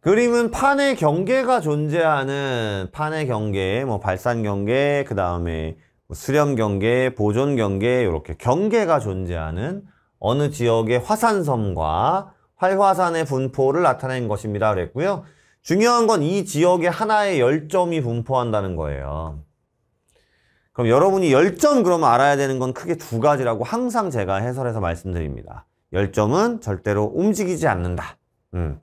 그림은 판의 경계가 존재하는 판의 경계, 뭐 발산 경계, 그 다음에 뭐 수렴 경계, 보존 경계 이렇게 경계가 존재하는 어느 지역의 화산섬과 활화산의 분포를 나타낸 것입니다. 그랬고요. 중요한 건 이지역에 하나의 열점이 분포한다는 거예요. 그럼 여러분이 열점 그럼 알아야 되는 건 크게 두 가지라고 항상 제가 해설해서 말씀드립니다. 열점은 절대로 움직이지 않는다. 음.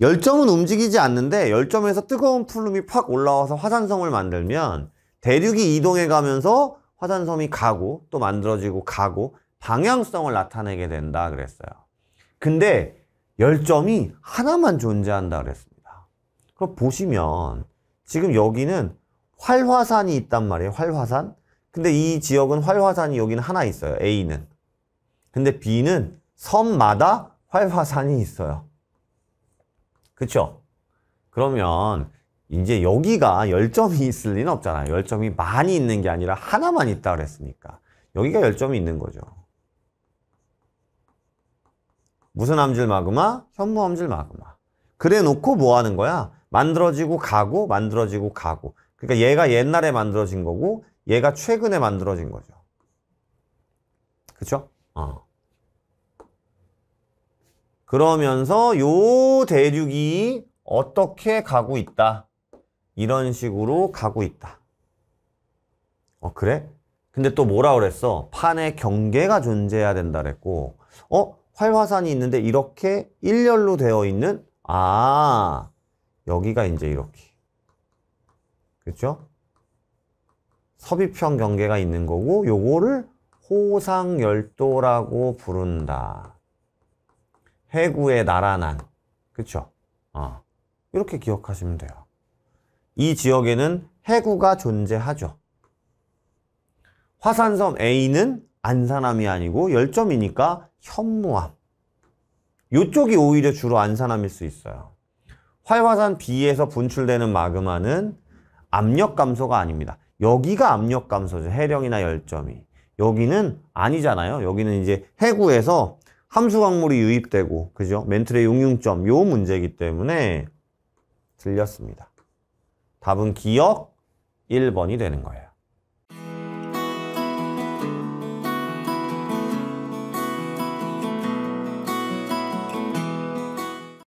열점은 움직이지 않는데 열점에서 뜨거운 풀룸이팍 올라와서 화산섬을 만들면 대륙이 이동해 가면서 화산섬이 가고 또 만들어지고 가고 방향성을 나타내게 된다 그랬어요. 근데 열점이 하나만 존재한다 그랬습니다. 그럼 보시면 지금 여기는 활화산이 있단 말이에요. 활화산. 근데 이 지역은 활화산이 여기는 하나 있어요. A는. 근데 B는 섬마다 활화산이 있어요. 그렇죠? 그러면 이제 여기가 열점이 있을 리는 없잖아 열점이 많이 있는 게 아니라 하나만 있다 그랬으니까. 여기가 열점이 있는 거죠. 무슨 함질 마그마? 현무 함질 마그마. 그래 놓고 뭐 하는 거야? 만들어지고 가고 만들어지고 가고. 그러니까 얘가 옛날에 만들어진 거고 얘가 최근에 만들어진 거죠. 그쵸? 어. 그러면서 요 대륙이 어떻게 가고 있다. 이런 식으로 가고 있다. 어 그래? 근데 또 뭐라 그랬어? 판에 경계가 존재해야 된다 그랬고 어? 활화산이 있는데 이렇게 일렬로 되어 있는 아 여기가 이제 이렇게 그렇죠? 섭이평 경계가 있는 거고 요거를 호상열도라고 부른다. 해구의 나란난 그쵸? 어. 이렇게 기억하시면 돼요. 이 지역에는 해구가 존재하죠. 화산섬 A는 안산암이 아니고 열점이니까 현무암. 이쪽이 오히려 주로 안산암일 수 있어요. 활화산 B에서 분출되는 마그마는 압력 감소가 아닙니다. 여기가 압력 감소죠. 해령이나 열점이. 여기는 아니잖아요. 여기는 이제 해구에서 함수 광물이 유입되고 그죠? 멘틀의 용융점 요 문제이기 때문에 틀렸습니다. 답은 기억 1번이 되는 거예요.